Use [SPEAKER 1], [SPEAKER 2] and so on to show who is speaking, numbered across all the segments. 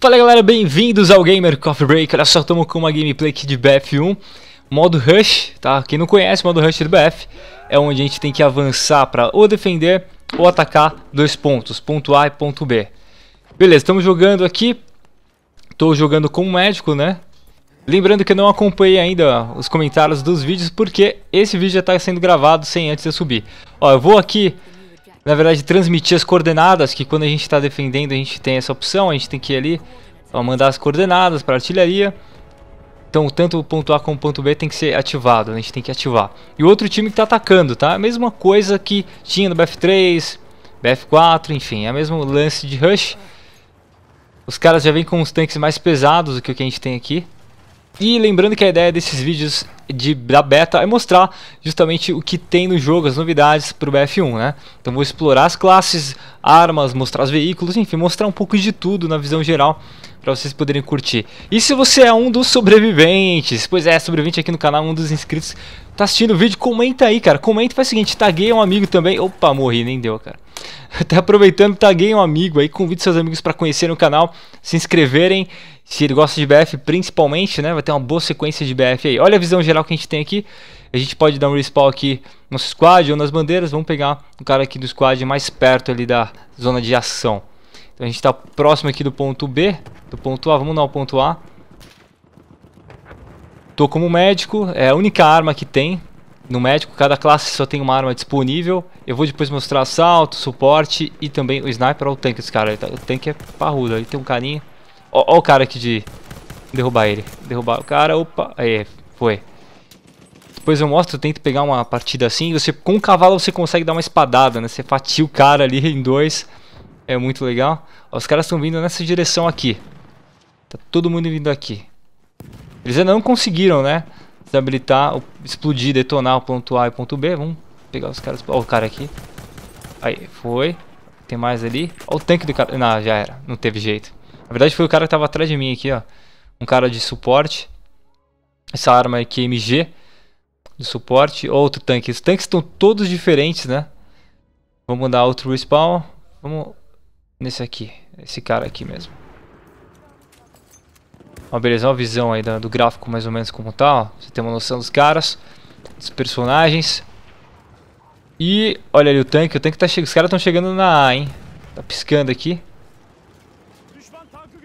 [SPEAKER 1] Fala galera, bem-vindos ao Gamer Coffee Break. Olha só, estamos com uma gameplay aqui de BF1, modo Rush, tá? Quem não conhece, o modo Rush do BF é onde a gente tem que avançar para ou defender ou atacar dois pontos, ponto A e ponto B. Beleza, estamos jogando aqui. Estou jogando como médico, né? Lembrando que eu não acompanhei ainda os comentários dos vídeos porque esse vídeo já está sendo gravado sem antes eu subir. Ó, eu vou aqui na verdade, transmitir as coordenadas, que quando a gente está defendendo a gente tem essa opção, a gente tem que ir ali, ó, mandar as coordenadas para artilharia. Então, tanto o ponto A como o ponto B tem que ser ativado, né? a gente tem que ativar. E o outro time que está atacando, tá? A mesma coisa que tinha no BF3, BF4, enfim, é o mesmo lance de rush. Os caras já vêm com os tanques mais pesados do que o que a gente tem aqui. E lembrando que a ideia desses vídeos de, da beta é mostrar justamente o que tem no jogo, as novidades para o BF1, né? Então vou explorar as classes, armas, mostrar os veículos, enfim, mostrar um pouco de tudo na visão geral para vocês poderem curtir. E se você é um dos sobreviventes, pois é, sobrevivente aqui no canal, um dos inscritos, tá assistindo o vídeo, comenta aí, cara. Comenta faz o seguinte, taguei um amigo também. Opa, morri, nem deu, cara. até tá aproveitando, taguei um amigo aí, convide seus amigos para conhecerem o canal, se inscreverem. Se ele gosta de BF principalmente, né, vai ter uma boa sequência de BF aí. Olha a visão geral que a gente tem aqui. A gente pode dar um respawn aqui no squad ou nas bandeiras. Vamos pegar um cara aqui do squad mais perto ali da zona de ação. Então a gente está próximo aqui do ponto B, do ponto A, vamos lá ao ponto A. Tô como médico, é a única arma que tem no médico, cada classe só tem uma arma disponível. Eu vou depois mostrar assalto, suporte e também o sniper. Olha o tanque desse cara, tá? o tanque é parrudo, ele tem um carinho. Olha o cara aqui de derrubar ele, derrubar o cara, opa, aí, foi. Depois eu mostro, eu tento pegar uma partida assim, você com o cavalo você consegue dar uma espadada, né? Você fatia o cara ali em dois. É muito legal. os caras estão vindo nessa direção aqui. Tá todo mundo vindo aqui. Eles ainda não conseguiram, né? Desabilitar, explodir, detonar o ponto A e o ponto B. Vamos pegar os caras. Ó, o cara aqui. Aí, foi. Tem mais ali. Ó, o tanque do cara. Não, já era. Não teve jeito. Na verdade, foi o cara que tava atrás de mim aqui, ó. Um cara de suporte. Essa arma aqui, MG. De suporte. Outro tanque. Os tanques estão todos diferentes, né? Vamos dar outro respawn. Vamos Nesse aqui. Esse cara aqui mesmo. Ó, beleza, uma visão aí do, gráfico mais ou menos como tá, ó. Você tem uma noção dos caras, dos personagens. E olha ali o tanque, o tanque tá chegando, os caras estão chegando na A, hein. Tá piscando aqui.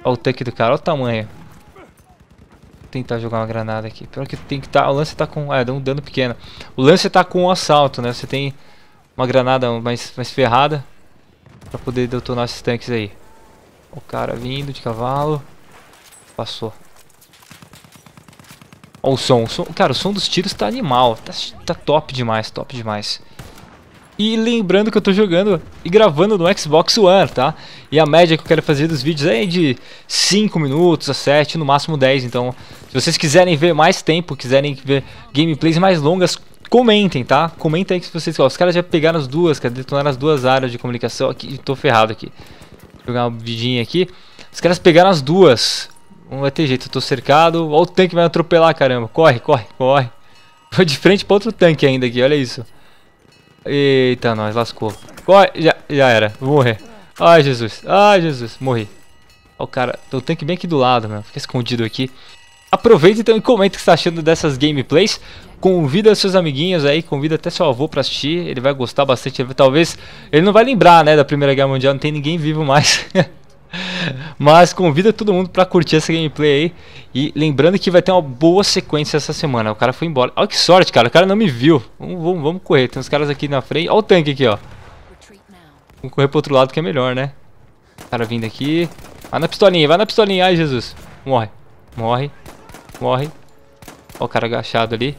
[SPEAKER 1] Ó o tanque do cara, olha o tamanho. Vou tentar jogar uma granada aqui. Pior que tem que tá, o lance tá com, ah, é, deu um dano pequeno. O lance tá com o um assalto, né, você tem uma granada mais, mais ferrada. Pra poder detonar esses tanques aí. O cara vindo de cavalo. Passou. Olha o som. O som cara, o som dos tiros tá animal. Tá, tá top demais, top demais. E lembrando que eu tô jogando e gravando no Xbox One, tá? E a média que eu quero fazer dos vídeos é de 5 minutos a 7, no máximo 10. Então, se vocês quiserem ver mais tempo, quiserem ver gameplays mais longas, Comentem, tá? Comentem aí que vocês Ó, Os caras já pegaram as duas, cara, detonaram as duas áreas de comunicação. Aqui, tô ferrado aqui. Vou jogar uma vidinha aqui. Os caras pegaram as duas. Não vai ter jeito, eu tô cercado. Ó o tanque vai atropelar, caramba. Corre, corre, corre. Vou de frente pra outro tanque ainda aqui, olha isso. Eita, nós, lascou. Corre, já, já era, vou morrer. Ai, Jesus, ai, Jesus, morri. Ó o cara, tem o tanque bem aqui do lado, mano. Fica escondido aqui. Aproveita então e comenta o que você está achando dessas gameplays. Convida seus amiguinhos aí, convida até seu avô para assistir. Ele vai gostar bastante. Talvez ele não vai lembrar, né, da Primeira Guerra Mundial. Não tem ninguém vivo mais. Mas convida todo mundo para curtir essa gameplay aí. E lembrando que vai ter uma boa sequência essa semana. O cara foi embora. Olha que sorte, cara. O cara não me viu. Vamos, vamos, vamos correr. Tem uns caras aqui na frente. Olha o tanque aqui, ó. Vamos correr pro outro lado que é melhor, né? O cara vindo aqui. Vai na pistolinha, vai na pistolinha. Ai, Jesus. Morre. Morre morre. Ó o cara agachado ali.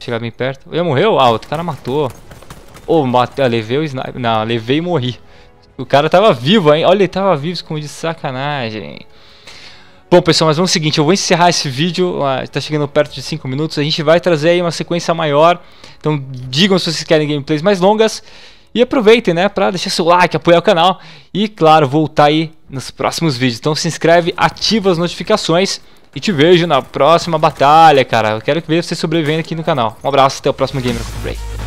[SPEAKER 1] Chegar bem perto. Ele morreu? Ah, outro cara matou. Ô, oh, levei o sniper. Não, levei e morri. O cara tava vivo, hein? Olha, ele tava vivo, escondido de sacanagem. Bom, pessoal, mas vamos o seguinte, eu vou encerrar esse vídeo, está ah, chegando perto de 5 minutos, a gente vai trazer aí uma sequência maior, então digam se vocês querem gameplays mais longas, e aproveitem, né, para deixar seu like, apoiar o canal, e claro, voltar aí nos próximos vídeos. Então se inscreve, ativa as notificações, e te vejo na próxima batalha, cara. Eu quero ver você sobrevivendo aqui no canal. Um abraço, até o próximo Gamer Break.